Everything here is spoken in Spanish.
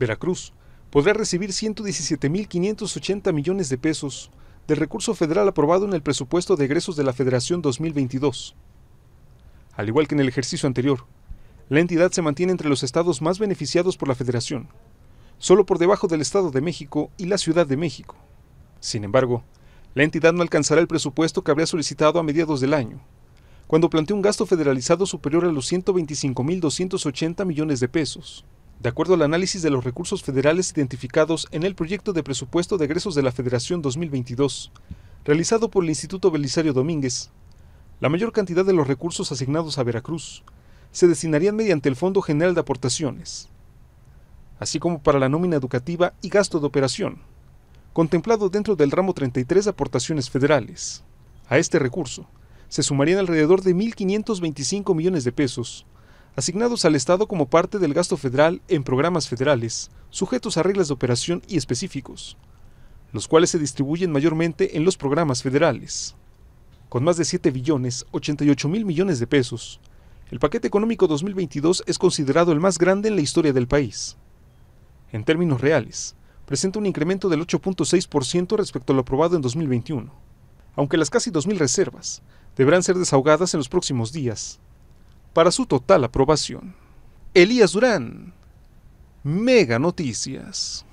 Veracruz podrá recibir 117.580 millones de pesos del recurso federal aprobado en el presupuesto de egresos de la Federación 2022. Al igual que en el ejercicio anterior, la entidad se mantiene entre los estados más beneficiados por la Federación, solo por debajo del Estado de México y la Ciudad de México. Sin embargo, la entidad no alcanzará el presupuesto que habría solicitado a mediados del año, cuando planteó un gasto federalizado superior a los 125.280 millones de pesos. De acuerdo al análisis de los recursos federales identificados en el proyecto de presupuesto de egresos de la Federación 2022, realizado por el Instituto Belisario Domínguez, la mayor cantidad de los recursos asignados a Veracruz se destinarían mediante el Fondo General de Aportaciones, así como para la nómina educativa y gasto de operación, contemplado dentro del ramo 33 de aportaciones federales. A este recurso se sumarían alrededor de 1.525 millones de pesos asignados al Estado como parte del gasto federal en programas federales, sujetos a reglas de operación y específicos, los cuales se distribuyen mayormente en los programas federales. Con más de 7 billones 88 mil millones de pesos, el paquete económico 2022 es considerado el más grande en la historia del país. En términos reales, presenta un incremento del 8.6% respecto a lo aprobado en 2021, aunque las casi 2.000 reservas deberán ser desahogadas en los próximos días para su total aprobación. Elías Durán, Mega Noticias.